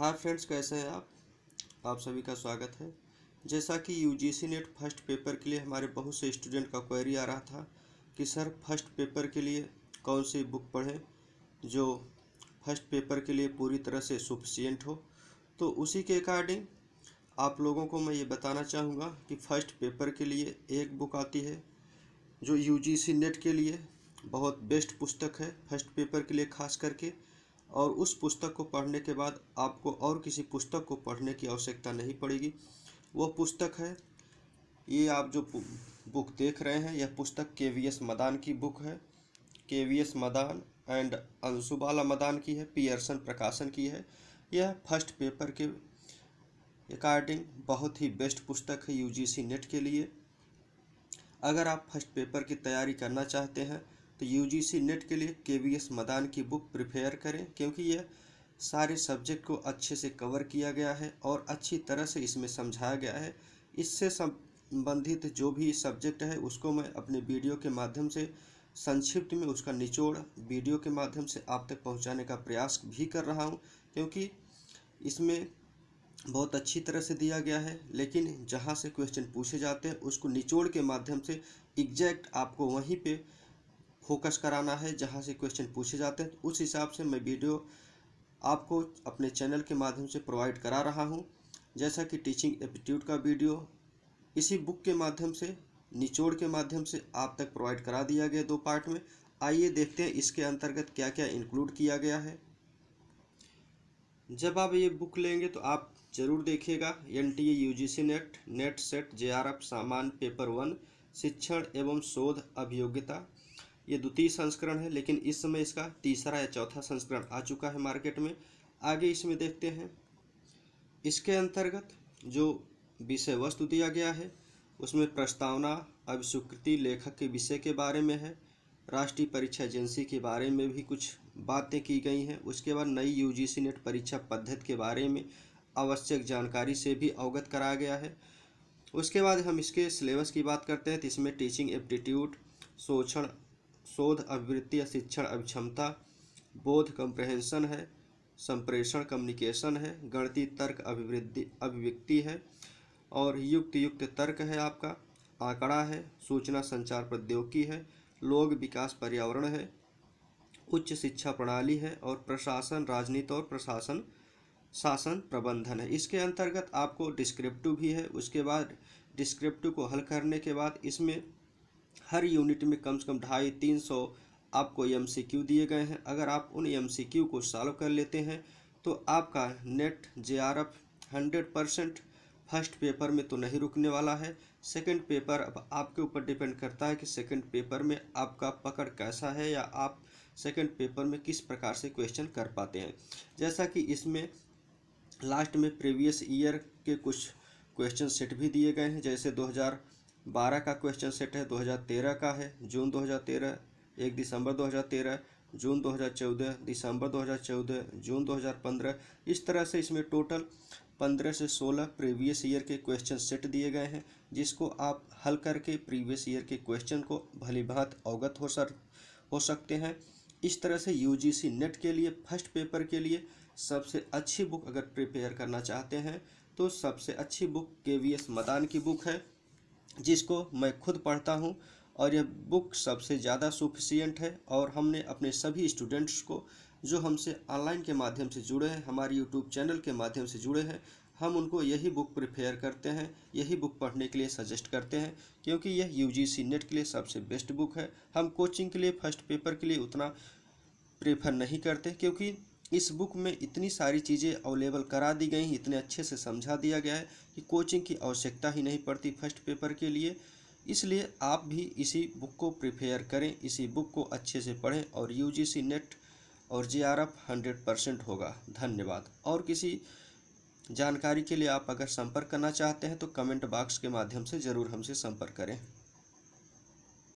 hi friends कैसे हैं आप आप सभी का स्वागत है जैसा कि यूजीसी नेट फर्स्ट पेपर के लिए हमारे बहुत से स्टूडेंट का क्वेरी आ रहा था कि सर फर्स्ट पेपर के लिए कौन सी बुक पढ़ें जो फर्स्ट पेपर के लिए पूरी तरह से सुफिशियंट हो तो उसी के अकॉर्डिंग आप लोगों को मैं ये बताना चाहूँगा कि फ़र्स्ट पेपर के लिए एक बुक आती है जो यू नेट के लिए बहुत बेस्ट पुस्तक है फर्स्ट पेपर के लिए खास करके और उस पुस्तक को पढ़ने के बाद आपको और किसी पुस्तक को पढ़ने की आवश्यकता नहीं पड़ेगी वह पुस्तक है ये आप जो बुक देख रहे हैं यह पुस्तक के वी एस मदान की बुक है K V S Madan and Anshubala Madan की है पियर्सन प्रकाशन की है यह फर्स्ट पेपर के अकॉर्डिंग बहुत ही बेस्ट पुस्तक है यूजीसी नेट के लिए अगर आप फर्स्ट पेपर की तैयारी करना चाहते हैं तो यू नेट के लिए के मदान की बुक प्रिपेयर करें क्योंकि यह सारे सब्जेक्ट को अच्छे से कवर किया गया है और अच्छी तरह से इसमें समझाया गया है इससे संबंधित जो भी सब्जेक्ट है उसको मैं अपने वीडियो के माध्यम से संक्षिप्त में उसका निचोड़ वीडियो के माध्यम से आप तक पहुंचाने का प्रयास भी कर रहा हूं क्योंकि इसमें बहुत अच्छी तरह से दिया गया है लेकिन जहां से क्वेश्चन पूछे जाते हैं उसको निचोड़ के माध्यम से एग्जैक्ट आपको वहीं पर फोकस कराना है जहाँ से क्वेश्चन पूछे जाते हैं तो उस हिसाब से मैं वीडियो आपको अपने चैनल के माध्यम से प्रोवाइड करा रहा हूँ जैसा कि टीचिंग एप्टीट्यूड का वीडियो इसी बुक के माध्यम से निचोड़ के माध्यम से आप तक प्रोवाइड करा दिया गया दो पार्ट में आइए देखते हैं इसके अंतर्गत क्या क्या इंक्लूड किया गया है जब आप ये बुक लेंगे तो आप जरूर देखिएगा N T A U G C NET NET SET J R F सामान पेपर वन शिक्षण एवं शोध अभियोग्यता ये द्वितीय संस्करण है लेकिन इस समय इसका तीसरा या चौथा संस्करण आ चुका है मार्केट में आगे इसमें देखते हैं इसके अंतर्गत जो विषय वस्तु दिया गया है उसमें प्रस्तावना अभिस्वीकृति लेखक के विषय के बारे में है राष्ट्रीय परीक्षा एजेंसी के बारे में भी कुछ बातें की गई हैं उसके बाद नई यूजीसी नेट परीक्षा पद्धति के बारे में आवश्यक जानकारी से भी अवगत कराया गया है उसके बाद हम इसके सिलेबस की बात करते हैं तो इसमें टीचिंग एप्टीट्यूड शोषण शोध अभिवृत्ति या शिक्षण अभिक्षमता बोध कम्प्रहेंशन है संप्रेषण कम्युनिकेशन है गणती तर्क अभिवृद्धि अभिव्यक्ति है और युक्त युक्त तर्क है आपका आंकड़ा है सूचना संचार प्रौद्योगिकी है लोक विकास पर्यावरण है उच्च शिक्षा प्रणाली है और प्रशासन राजनीति और प्रशासन शासन प्रबंधन है इसके अंतर्गत आपको डिस्क्रिप्टिव भी है उसके बाद डिस्क्रिप्टिव को हल करने के बाद इसमें हर यूनिट में कम से कम ढाई तीन सौ आपको एम दिए गए हैं अगर आप उन एम को सॉल्व कर लेते हैं तो आपका NET J R F hundred percent first paper में तो नहीं रुकने वाला है सेकंड पेपर अब आपके ऊपर डिपेंड करता है कि सेकंड पेपर में आपका पकड़ कैसा है या आप सेकंड पेपर में किस प्रकार से क्वेश्चन कर पाते हैं जैसा कि इसमें लास्ट में प्रीवियस ईयर के कुछ क्वेश्चन सेट भी दिए गए हैं जैसे 2000 बारह का क्वेश्चन सेट है 2013 का है जून 2013 एक दिसंबर 2013 जून 2014 दिसंबर 2014 जून 2015 इस तरह से इसमें टोटल 15 से 16 प्रीवियस ईयर के क्वेश्चन सेट दिए गए हैं जिसको आप हल करके प्रीवियस ईयर के क्वेश्चन को भलीभांत अवगत हो सर हो सकते हैं इस तरह से सी नेट के लिए फर्स्ट पेपर के लिए सबसे अच्छी बुक अगर प्रिपेयर करना चाहते हैं तो सबसे अच्छी बुक के वी एस मदान की बुक है जिसको मैं खुद पढ़ता हूँ और यह बुक सबसे ज़्यादा सुफिशियंट है और हमने अपने सभी स्टूडेंट्स को जो हमसे ऑनलाइन के माध्यम से जुड़े हैं हमारे यूट्यूब चैनल के माध्यम से जुड़े हैं हम उनको यही बुक प्रिफेयर करते हैं यही बुक पढ़ने के लिए सजेस्ट करते हैं क्योंकि यह यू नेट e के लिए सबसे बेस्ट बुक है हम कोचिंग के लिए फर्स्ट पेपर के लिए उतना प्रेफर नहीं करते क्योंकि इस बुक में इतनी सारी चीज़ें अवेलेबल करा दी गई इतने अच्छे से समझा दिया गया है कि कोचिंग की आवश्यकता ही नहीं पड़ती फर्स्ट पेपर के लिए इसलिए आप भी इसी बुक को प्रिपेयर करें इसी बुक को अच्छे से पढ़ें और यू नेट और J R F hundred percent होगा धन्यवाद और किसी जानकारी के लिए आप अगर संपर्क करना चाहते हैं तो कमेंट बॉक्स के माध्यम से ज़रूर हमसे संपर्क करें